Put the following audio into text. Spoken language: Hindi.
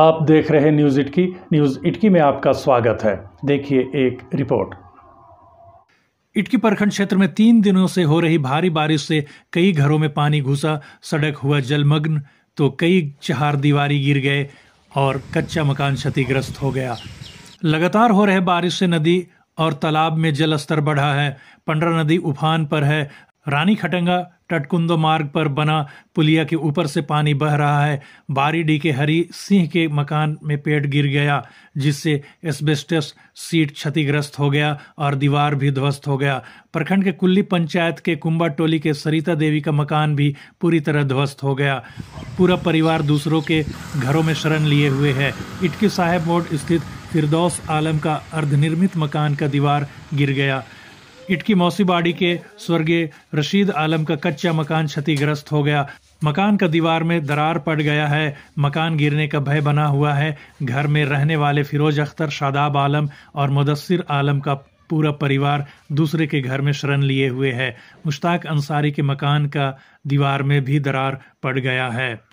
आप देख रहे हैं न्यूज़ इटकी न्यूज़ इटकी में आपका स्वागत है देखिए एक रिपोर्ट इटकी प्रखंड क्षेत्र में तीन दिनों से हो रही भारी बारिश से कई घरों में पानी घुसा सड़क हुआ जलमग्न तो कई चार दीवारी गिर गए और कच्चा मकान क्षतिग्रस्त हो गया लगातार हो रहे बारिश से नदी और तालाब में जल स्तर बढ़ा है पंडरा नदी उफान पर है रानी खटंगा टटकुंदो मार्ग पर बना पुलिया के ऊपर से पानी बह रहा है बारीडी के हरी सिंह के मकान में पेड़ गिर गया जिससे एस्बेस्टस सीट क्षतिग्रस्त हो गया और दीवार भी ध्वस्त हो गया प्रखंड के कुल्ली पंचायत के कुंबा टोली के सरिता देवी का मकान भी पूरी तरह ध्वस्त हो गया पूरा परिवार दूसरों के घरों में शरण लिए हुए है इटकी साहेब मोड स्थित फिरदौस आलम का अर्धनिर्मित मकान का दीवार गिर गया इटकी मौसीबाड़ी के स्वर्गीय रशीद आलम का कच्चा मकान क्षतिग्रस्त हो गया मकान का दीवार में दरार पड़ गया है मकान गिरने का भय बना हुआ है घर में रहने वाले फिरोज अख्तर शादाब आलम और मुदस्सिर आलम का पूरा परिवार दूसरे के घर में शरण लिए हुए है मुश्ताक अंसारी के मकान का दीवार में भी दरार पड़ गया है